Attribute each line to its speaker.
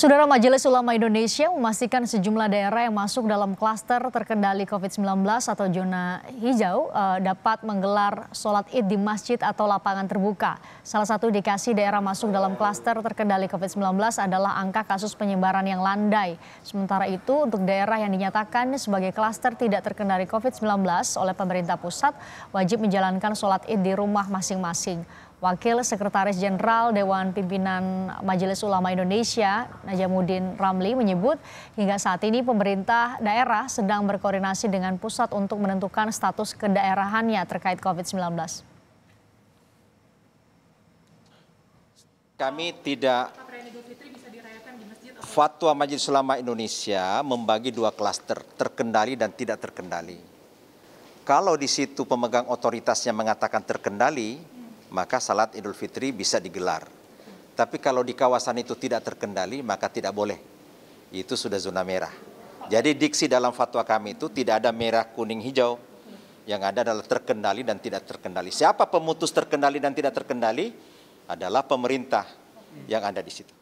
Speaker 1: Saudara Majelis Ulama Indonesia memastikan sejumlah daerah yang masuk dalam klaster terkendali COVID-19 atau zona hijau eh, dapat menggelar sholat id di masjid atau lapangan terbuka. Salah satu indikasi daerah masuk dalam klaster terkendali COVID-19 adalah angka kasus penyebaran yang landai. Sementara itu untuk daerah yang dinyatakan sebagai klaster tidak terkendali COVID-19 oleh pemerintah pusat wajib menjalankan sholat id di rumah masing-masing. Wakil Sekretaris Jenderal Dewan Pimpinan Majelis Ulama Indonesia, Najamuddin Ramli, menyebut hingga saat ini pemerintah daerah sedang berkoordinasi dengan pusat untuk menentukan status kedaerahannya terkait COVID-19.
Speaker 2: Kami tidak Fatwa Majelis Ulama Indonesia membagi dua klaster, terkendali dan tidak terkendali. Kalau di situ pemegang otoritasnya mengatakan terkendali, maka salat Idul Fitri bisa digelar. Tapi kalau di kawasan itu tidak terkendali, maka tidak boleh. Itu sudah zona merah. Jadi diksi dalam fatwa kami itu tidak ada merah, kuning, hijau. Yang ada adalah terkendali dan tidak terkendali. Siapa pemutus terkendali dan tidak terkendali? Adalah pemerintah yang ada di situ.